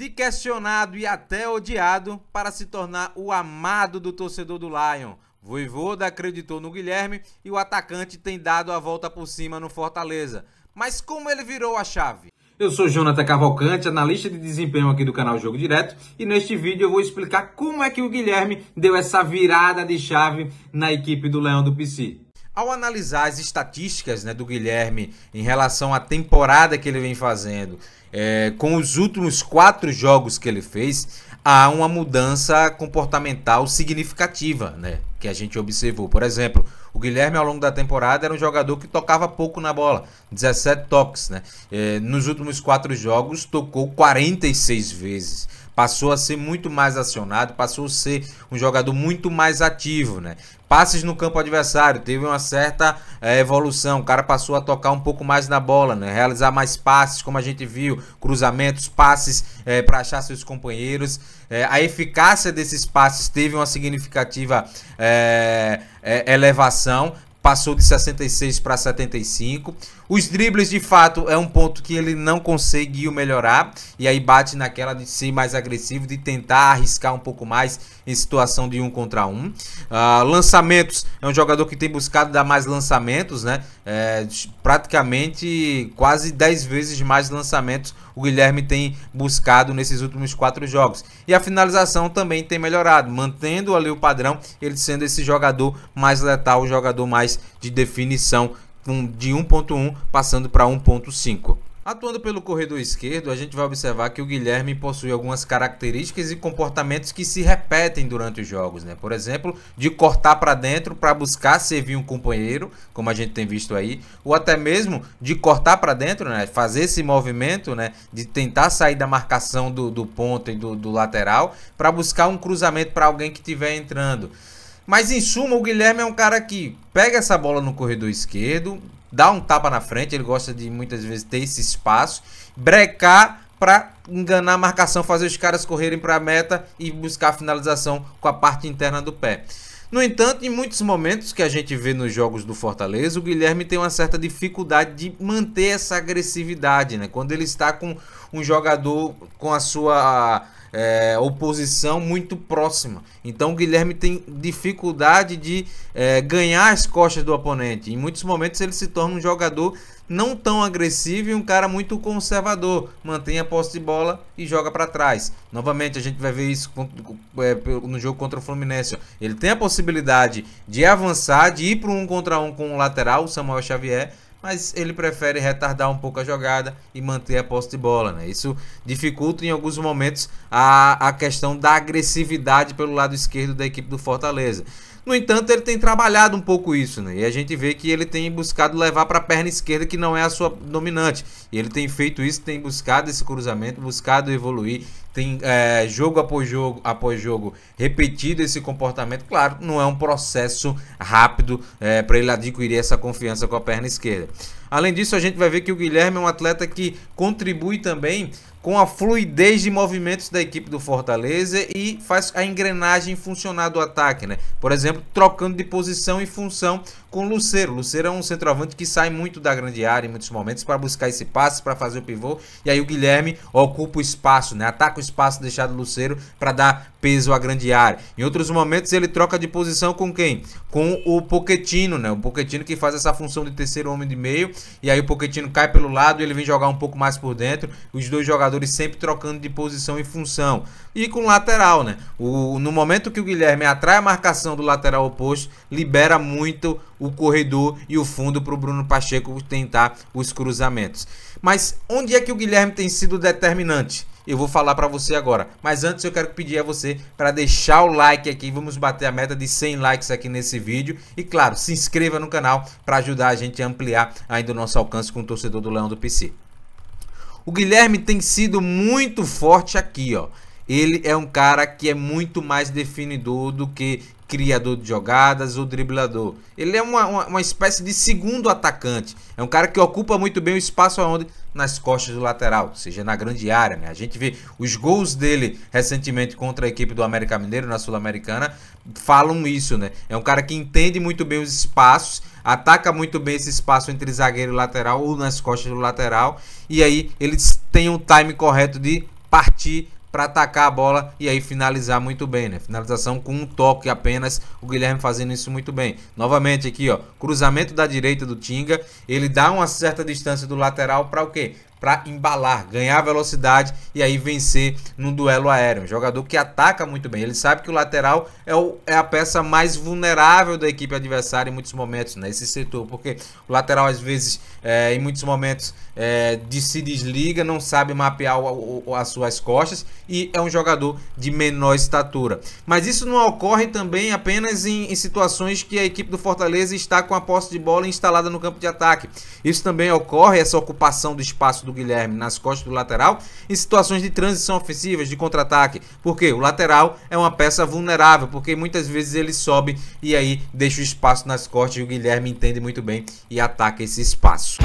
de questionado e até odiado para se tornar o amado do torcedor do Lion. Voivoda acreditou no Guilherme e o atacante tem dado a volta por cima no Fortaleza. Mas como ele virou a chave? Eu sou Jonathan Cavalcante, analista de desempenho aqui do canal Jogo Direto, e neste vídeo eu vou explicar como é que o Guilherme deu essa virada de chave na equipe do Leão do Pici. Ao analisar as estatísticas né, do Guilherme em relação à temporada que ele vem fazendo, é, com os últimos quatro jogos que ele fez, há uma mudança comportamental significativa, né? Que a gente observou. Por exemplo, o Guilherme ao longo da temporada era um jogador que tocava pouco na bola, 17 toques, né? É, nos últimos quatro jogos tocou 46 vezes. Passou a ser muito mais acionado, passou a ser um jogador muito mais ativo, né? Passes no campo adversário, teve uma certa é, evolução. O cara passou a tocar um pouco mais na bola, né? Realizar mais passes, como a gente viu, cruzamentos, passes é, eh, para achar seus companheiros. É, a eficácia desses passes teve uma significativa elevação, passou de 66 para 75. Os dribles, de fato, é um ponto que ele não conseguiu melhorar. E aí bate naquela de ser mais agressivo, de tentar arriscar um pouco mais em situação de um contra um. Uh, lançamentos, é um jogador que tem buscado dar mais lançamentos, né? É, praticamente quase 10 vezes mais lançamentos o Guilherme tem buscado nesses últimos quatro jogos. E a finalização também tem melhorado, mantendo ali o padrão, ele sendo esse jogador mais letal, o jogador mais de definição de 1.1 passando para 1.5. Atuando pelo corredor esquerdo, a gente vai observar que o Guilherme possui algumas características e comportamentos que se repetem durante os jogos, né? Por exemplo, de cortar para dentro para buscar servir um companheiro, como a gente tem visto aí, ou até mesmo de cortar para dentro, né? Fazer esse movimento, né? De tentar sair da marcação do, do ponto e do, do lateral para buscar um cruzamento para alguém que estiver entrando. Mas em suma, o Guilherme é um cara que pega essa bola no corredor esquerdo, dá um tapa na frente, ele gosta de muitas vezes ter esse espaço, brecar para enganar a marcação, fazer os caras correrem para a meta e buscar a finalização com a parte interna do pé. No entanto, em muitos momentos que a gente vê nos jogos do Fortaleza, o Guilherme tem uma certa dificuldade de manter essa agressividade, né? Quando ele está com um jogador com a sua é, oposição muito próxima. Então o Guilherme tem dificuldade de é, ganhar as costas do oponente. Em muitos momentos ele se torna um jogador não tão agressivo e um cara muito conservador. Mantém a posse de bola e joga para trás. Novamente a gente vai ver isso é, no jogo contra o Fluminense. Ele tem a possibilidade de avançar, de ir para um contra um com o lateral, o Samuel Xavier mas ele prefere retardar um pouco a jogada e manter a posse de bola. Né? Isso dificulta em alguns momentos a, a questão da agressividade pelo lado esquerdo da equipe do Fortaleza. No entanto, ele tem trabalhado um pouco isso, né? E a gente vê que ele tem buscado levar para a perna esquerda, que não é a sua dominante. E ele tem feito isso, tem buscado esse cruzamento, buscado evoluir, tem é, jogo após jogo após jogo repetido esse comportamento. Claro, não é um processo rápido é, para ele adquirir essa confiança com a perna esquerda. Além disso, a gente vai ver que o Guilherme é um atleta que contribui também com a fluidez de movimentos da equipe do Fortaleza e faz a engrenagem funcionar do ataque, né? Por exemplo, trocando de posição e função com o Lucero. Lucero é um centroavante que sai muito da grande área em muitos momentos para buscar esse passe, para fazer o pivô. E aí o Guilherme ocupa o espaço, né? Ataca o espaço deixado do Lucero para dar peso à grande área. Em outros momentos ele troca de posição com quem? Com o Poquetino, né? O Poquetino que faz essa função de terceiro homem de meio. E aí o Poquetino cai pelo lado, ele vem jogar um pouco mais por dentro. Os dois jogadores sempre trocando de posição e função. E com o lateral, né? O, no momento que o Guilherme atrai a marcação do lateral oposto, libera muito o corredor e o fundo para o Bruno Pacheco tentar os cruzamentos. Mas onde é que o Guilherme tem sido determinante? Eu vou falar para você agora. Mas antes eu quero pedir a você para deixar o like aqui. Vamos bater a meta de 100 likes aqui nesse vídeo. E claro, se inscreva no canal para ajudar a gente a ampliar ainda o nosso alcance com o torcedor do Leão do PC. O Guilherme tem sido muito forte aqui, ó ele é um cara que é muito mais definidor do que criador de jogadas ou driblador. Ele é uma, uma, uma, espécie de segundo atacante. É um cara que ocupa muito bem o espaço aonde? Nas costas do lateral, ou seja, na grande área. Né? A gente vê os gols dele recentemente contra a equipe do América Mineiro na Sul-Americana falam isso, né? É um cara que entende muito bem os espaços, ataca muito bem esse espaço entre zagueiro e lateral ou nas costas do lateral. E aí eles têm um time correto de partir para atacar a bola e aí finalizar muito bem, né? Finalização com um toque apenas, o Guilherme fazendo isso muito bem. Novamente aqui, ó, cruzamento da direita do Tinga, ele dá uma certa distância do lateral para o quê? para embalar, ganhar velocidade e aí vencer no duelo aéreo. Um jogador que ataca muito bem. Ele sabe que o lateral é, o, é a peça mais vulnerável da equipe adversária em muitos momentos, nesse né? setor, porque o lateral às vezes, é, em muitos momentos, é, de, se desliga, não sabe mapear o, o, as suas costas e é um jogador de menor estatura. Mas isso não ocorre também apenas em, em situações que a equipe do Fortaleza está com a posse de bola instalada no campo de ataque. Isso também ocorre, essa ocupação do espaço do do Guilherme nas costas do lateral em situações de transição ofensivas, de contra-ataque. Porque o lateral é uma peça vulnerável, porque muitas vezes ele sobe e aí deixa o espaço nas costas e o Guilherme entende muito bem e ataca esse espaço.